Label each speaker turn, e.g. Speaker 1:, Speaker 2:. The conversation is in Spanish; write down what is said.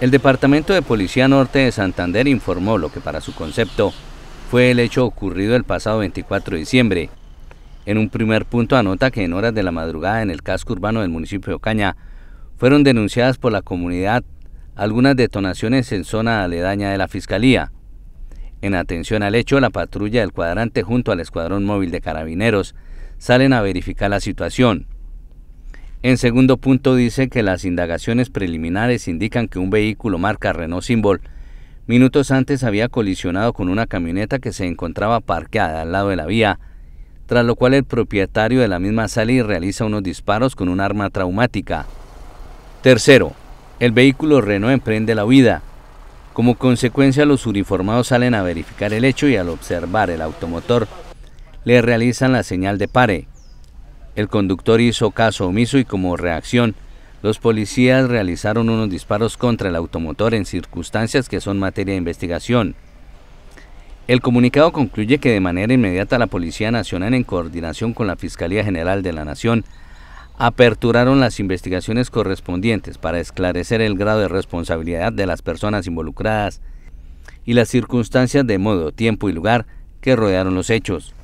Speaker 1: El Departamento de Policía Norte de Santander informó lo que para su concepto fue el hecho ocurrido el pasado 24 de diciembre. En un primer punto anota que en horas de la madrugada en el casco urbano del municipio de Ocaña fueron denunciadas por la comunidad algunas detonaciones en zona aledaña de la Fiscalía. En atención al hecho, la patrulla del cuadrante junto al Escuadrón Móvil de Carabineros salen a verificar la situación. En segundo punto dice que las indagaciones preliminares indican que un vehículo marca Renault Symbol minutos antes había colisionado con una camioneta que se encontraba parqueada al lado de la vía, tras lo cual el propietario de la misma sale y realiza unos disparos con un arma traumática. Tercero, el vehículo Renault emprende la huida. Como consecuencia los uniformados salen a verificar el hecho y al observar el automotor le realizan la señal de pare. El conductor hizo caso omiso y como reacción, los policías realizaron unos disparos contra el automotor en circunstancias que son materia de investigación. El comunicado concluye que de manera inmediata la Policía Nacional, en coordinación con la Fiscalía General de la Nación, aperturaron las investigaciones correspondientes para esclarecer el grado de responsabilidad de las personas involucradas y las circunstancias de modo, tiempo y lugar que rodearon los hechos.